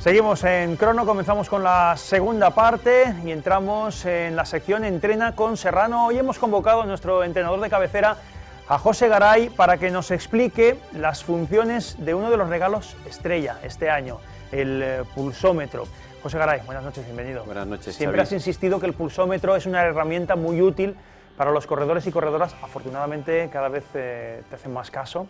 Seguimos en crono, comenzamos con la segunda parte y entramos en la sección Entrena con Serrano. Hoy hemos convocado a nuestro entrenador de cabecera, a José Garay, para que nos explique las funciones de uno de los regalos estrella este año, el eh, pulsómetro. José Garay, buenas noches, bienvenido. Buenas noches. Siempre has insistido que el pulsómetro es una herramienta muy útil para los corredores y corredoras. Afortunadamente cada vez eh, te hacen más caso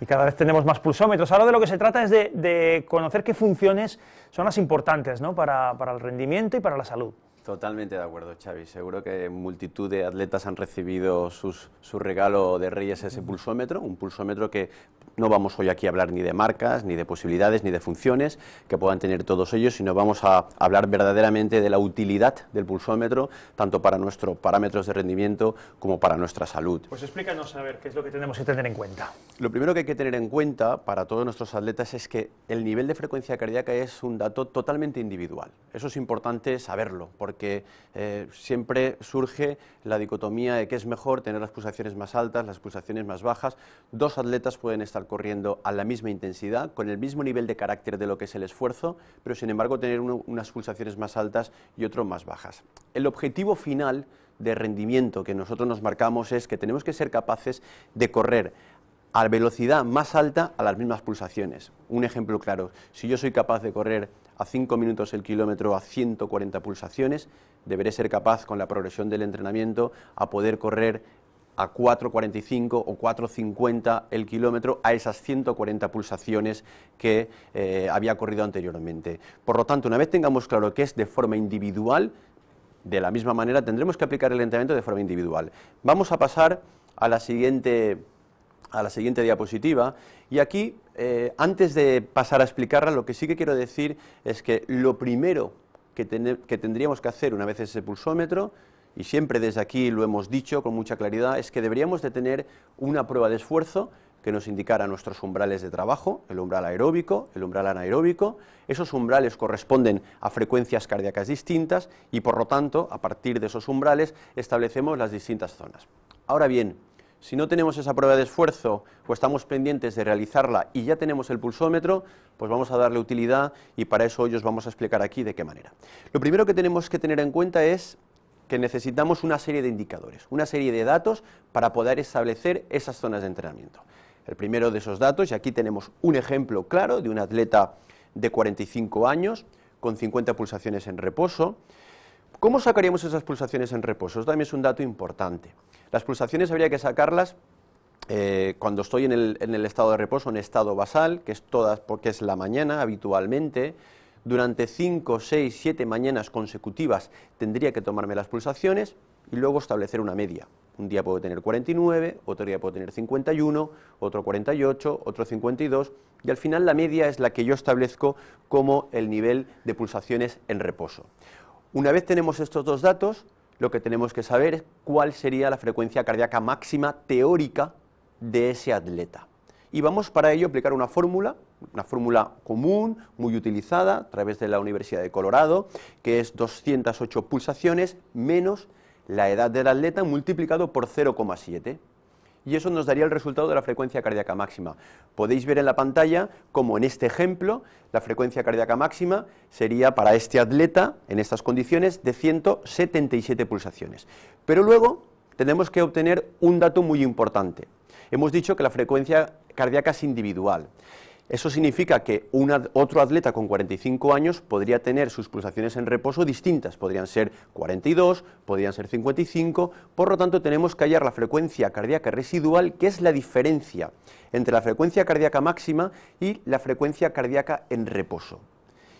y cada vez tenemos más pulsómetros. Ahora de lo que se trata es de, conocer qué funciones son las importantes ¿no? para, el rendimiento y para la salud. Totalmente de acuerdo, Xavi. Seguro que multitud de atletas han recibido su regalo de Reyes ese pulsómetro, un pulsómetro que no vamos hoy aquí a hablar ni de marcas, ni de posibilidades, ni de funciones que puedan tener todos ellos, sino vamos a hablar verdaderamente de la utilidad del pulsómetro, tanto para nuestros parámetros de rendimiento como para nuestra salud. Pues explícanos a ver qué es lo que tenemos que tener en cuenta. Lo primero que hay que tener en cuenta para todos nuestros atletas es que el nivel de frecuencia cardíaca es un dato totalmente individual. Eso es importante saberlo, porque eh, siempre surge la dicotomía de que es mejor tener las pulsaciones más altas, las pulsaciones más bajas. Dos atletas pueden estar corriendo a la misma intensidad, con el mismo nivel de carácter de lo que es el esfuerzo, pero sin embargo tener unas pulsaciones más altas y otro más bajas. El objetivo final de rendimiento que nosotros nos marcamos es que tenemos que ser capaces de correr a velocidad más alta a las mismas pulsaciones. Un ejemplo claro, si yo soy capaz de correr a 5 minutos el kilómetro a 140 pulsaciones, deberé ser capaz con la progresión del entrenamiento a poder correr a 4.45 o 4.50 el kilómetro a esas 140 pulsaciones que eh, había corrido anteriormente. Por lo tanto, una vez tengamos claro que es de forma individual, de la misma manera tendremos que aplicar el entrenamiento de forma individual. Vamos a pasar a la siguiente, a la siguiente diapositiva y aquí, eh, antes de pasar a explicarla, lo que sí que quiero decir es que lo primero que, que tendríamos que hacer una vez ese pulsómetro y siempre desde aquí lo hemos dicho con mucha claridad, es que deberíamos de tener una prueba de esfuerzo que nos indicara nuestros umbrales de trabajo, el umbral aeróbico, el umbral anaeróbico. Esos umbrales corresponden a frecuencias cardíacas distintas y, por lo tanto, a partir de esos umbrales establecemos las distintas zonas. Ahora bien, si no tenemos esa prueba de esfuerzo o estamos pendientes de realizarla y ya tenemos el pulsómetro, pues vamos a darle utilidad y para eso hoy os vamos a explicar aquí de qué manera. Lo primero que tenemos que tener en cuenta es que necesitamos una serie de indicadores, una serie de datos para poder establecer esas zonas de entrenamiento. El primero de esos datos, y aquí tenemos un ejemplo claro de un atleta de 45 años con 50 pulsaciones en reposo. ¿Cómo sacaríamos esas pulsaciones en reposo? también es un dato importante. Las pulsaciones habría que sacarlas eh, cuando estoy en el, en el, estado de reposo, en estado basal, que es, todas, porque es la mañana habitualmente, durante 5, 6, 7 mañanas consecutivas tendría que tomarme las pulsaciones y luego establecer una media. Un día puedo tener 49, otro día puedo tener 51, otro 48, otro 52 y al final la media es la que yo establezco como el nivel de pulsaciones en reposo. Una vez tenemos estos dos datos, lo que tenemos que saber es cuál sería la frecuencia cardíaca máxima teórica de ese atleta. Y vamos para ello a aplicar una fórmula una fórmula común, muy utilizada, a través de la Universidad de Colorado, que es 208 pulsaciones menos la edad del atleta multiplicado por 0,7 y eso nos daría el resultado de la frecuencia cardíaca máxima. Podéis ver en la pantalla como en este ejemplo la frecuencia cardíaca máxima sería para este atleta en estas condiciones de 177 pulsaciones. Pero luego tenemos que obtener un dato muy importante. Hemos dicho que la frecuencia cardíaca es individual eso significa que otro atleta con 45 años podría tener sus pulsaciones en reposo distintas, podrían ser 42, podrían ser 55, por lo tanto tenemos que hallar la frecuencia cardíaca residual, que es la diferencia entre la frecuencia cardíaca máxima y la frecuencia cardíaca en reposo.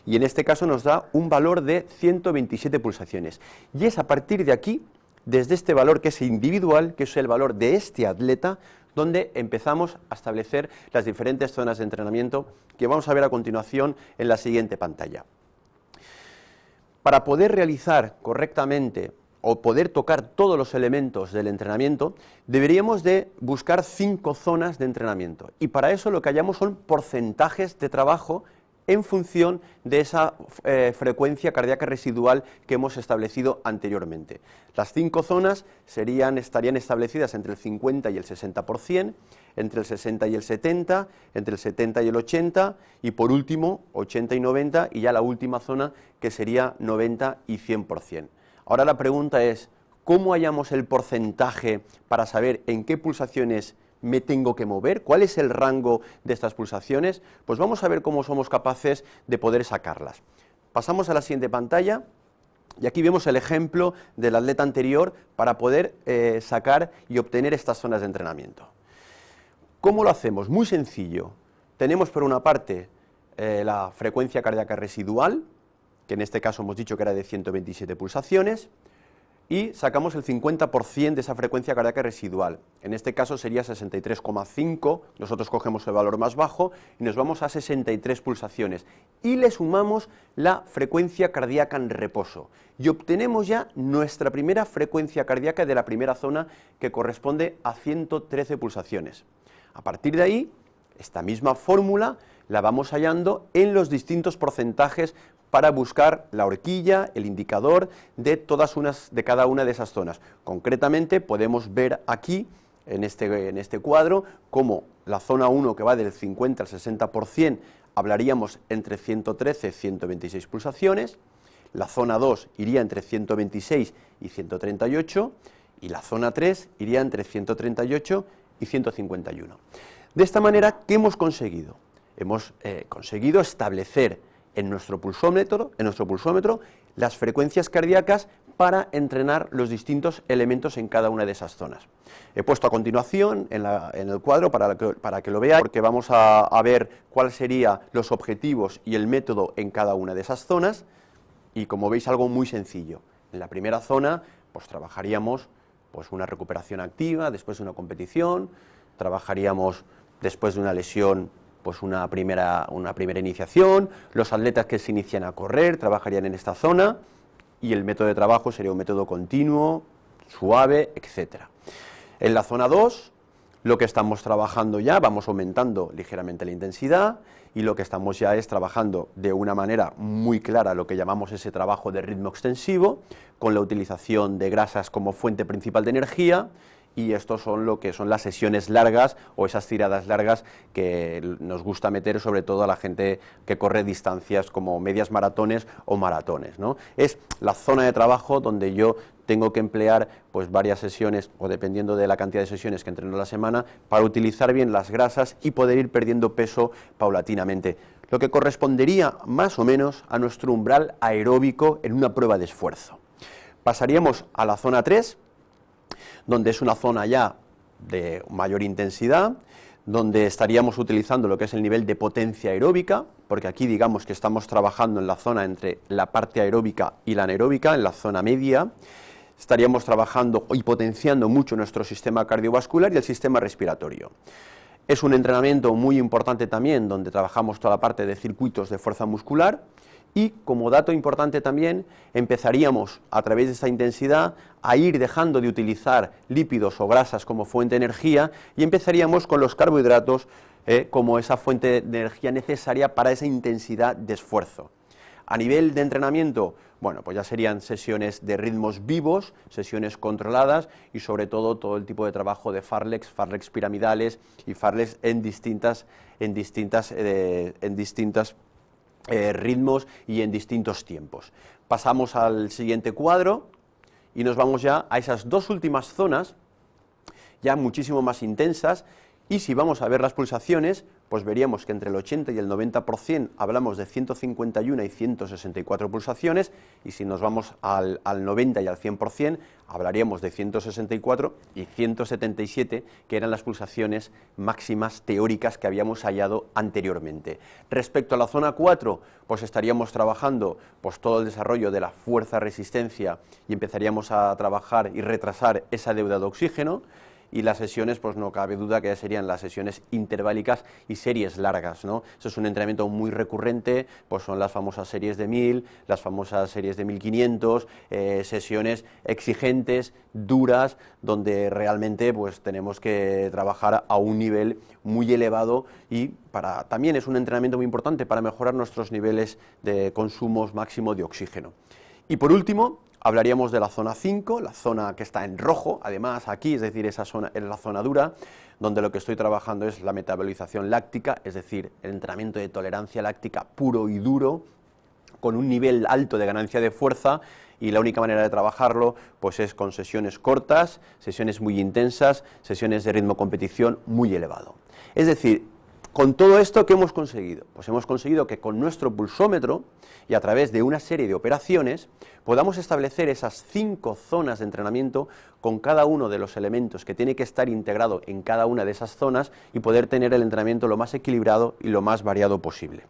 Y en este caso nos da un valor de 127 pulsaciones. Y es a partir de aquí, desde este valor que es individual, que es el valor de este atleta, donde empezamos a establecer las diferentes zonas de entrenamiento que vamos a ver a continuación en la siguiente pantalla. Para poder realizar correctamente o poder tocar todos los elementos del entrenamiento, deberíamos de buscar cinco zonas de entrenamiento. Y para eso lo que hallamos son porcentajes de trabajo en función de esa eh, frecuencia cardíaca residual que hemos establecido anteriormente. Las cinco zonas estarían establecidas entre el 50 y el 60%, entre el 60 y el 70, entre el 70 y el 80 y por último 80 y 90 y ya la última zona que sería 90 y 100%. Ahora la pregunta es, ¿cómo hallamos el porcentaje para saber en qué pulsaciones me tengo que mover, cuál es el rango de estas pulsaciones, pues vamos a ver cómo somos capaces de poder sacarlas. Pasamos a la siguiente pantalla. Y aquí vemos el ejemplo del atleta anterior para poder eh, sacar y obtener estas zonas de entrenamiento. ¿Cómo lo hacemos? Muy sencillo. Tenemos por una parte eh, la frecuencia cardíaca residual, que en este caso hemos dicho que era de 127 pulsaciones y sacamos el 50% de esa frecuencia cardíaca residual. En este caso sería 63,5, nosotros cogemos el valor más bajo y nos vamos a 63 pulsaciones y le sumamos la frecuencia cardíaca en reposo y obtenemos ya nuestra primera frecuencia cardíaca de la primera zona que corresponde a 113 pulsaciones. A partir de ahí, esta misma fórmula la vamos hallando en los distintos porcentajes para buscar la horquilla, el indicador de todas unas, de cada una de esas zonas. Concretamente podemos ver aquí en este, este cuadro como la zona 1 que va del 50 al 60% hablaríamos entre 113 y 126 pulsaciones, la zona 2 iría entre 126 y 138 y la zona 3 iría entre 138 y 151. De esta manera, ¿qué hemos conseguido? Hemos eh, conseguido establecer en nuestro pulsómetro, en nuestro pulsómetro las frecuencias cardíacas para entrenar los distintos elementos en cada una de esas zonas. He puesto a continuación en, el cuadro para que, lo veáis, porque vamos a, ver cuáles serían los objetivos y el método en cada una de esas zonas, y como veis algo muy sencillo. En la primera zona, pues trabajaríamos pues, una recuperación activa después de una competición, trabajaríamos después de una lesión pues una primera, una primera iniciación, los atletas que se inician a correr trabajarían en esta zona y el método de trabajo sería un método continuo, suave, etc. En la zona 2, lo que estamos trabajando ya, vamos aumentando ligeramente la intensidad y lo que estamos ya es trabajando de una manera muy clara lo que llamamos ese trabajo de ritmo extensivo, con la utilización de grasas como fuente principal de energía y esto son lo que son las sesiones largas o esas tiradas largas que nos gusta meter sobre todo a la gente que corre distancias como medias maratones o maratones. ¿no? Es la zona de trabajo donde yo tengo que emplear pues varias sesiones o dependiendo de la cantidad de sesiones que entreno la semana para utilizar bien las grasas y poder ir perdiendo peso paulatinamente, lo que correspondería más o menos a nuestro umbral aeróbico en una prueba de esfuerzo. Pasaríamos a la zona 3, donde es una zona ya de mayor intensidad, donde estaríamos utilizando lo que es el nivel de potencia aeróbica, porque aquí digamos que estamos trabajando en la zona entre la parte aeróbica y la anaeróbica, en la zona media, estaríamos trabajando y potenciando mucho nuestro sistema cardiovascular y el sistema respiratorio. Es un entrenamiento muy importante también donde trabajamos toda la parte de circuitos de fuerza muscular, y como dato importante también, empezaríamos a través de esta intensidad a ir dejando de utilizar lípidos o grasas como fuente de energía y empezaríamos con los carbohidratos eh, como esa fuente de energía necesaria para esa intensidad de esfuerzo. A nivel de entrenamiento, bueno, pues ya serían sesiones de ritmos vivos, sesiones controladas y sobre todo todo el tipo de trabajo de farlex, farlex piramidales y farlex en distintas, en eh, en distintas eh, ritmos y en distintos tiempos. Pasamos al siguiente cuadro y nos vamos ya a esas dos últimas zonas, ya muchísimo más intensas, y si vamos a ver las pulsaciones, pues veríamos que entre el 80 y el 90% hablamos de 151 y 164 pulsaciones, y si nos vamos al, 90 y al 100%, hablaríamos de 164 y 177, que eran las pulsaciones máximas teóricas que habíamos hallado anteriormente. Respecto a la zona 4, pues estaríamos trabajando pues, todo el desarrollo de la fuerza-resistencia y empezaríamos a trabajar y retrasar esa deuda de oxígeno y las sesiones, pues no cabe duda que serían las sesiones interválicas y series largas, ¿no? Eso es un entrenamiento muy recurrente, pues son las famosas series de 1000, las famosas series de 1500, eh, sesiones exigentes, duras, donde realmente pues tenemos que trabajar a un nivel muy elevado y para, también es un entrenamiento muy importante para mejorar nuestros niveles de consumos máximo de oxígeno. Y por último, hablaríamos de la zona 5, la zona que está en rojo, además aquí, es decir, esa zona es la zona dura, donde lo que estoy trabajando es la metabolización láctica, es decir, el entrenamiento de tolerancia láctica puro y duro, con un nivel alto de ganancia de fuerza y la única manera de trabajarlo pues es con sesiones cortas, sesiones muy intensas, sesiones de ritmo competición muy elevado. Es decir, con todo esto, ¿qué hemos conseguido? Pues hemos conseguido que con nuestro pulsómetro y a través de una serie de operaciones podamos establecer esas cinco zonas de entrenamiento con cada uno de los elementos que tiene que estar integrado en cada una de esas zonas y poder tener el entrenamiento lo más equilibrado y lo más variado posible.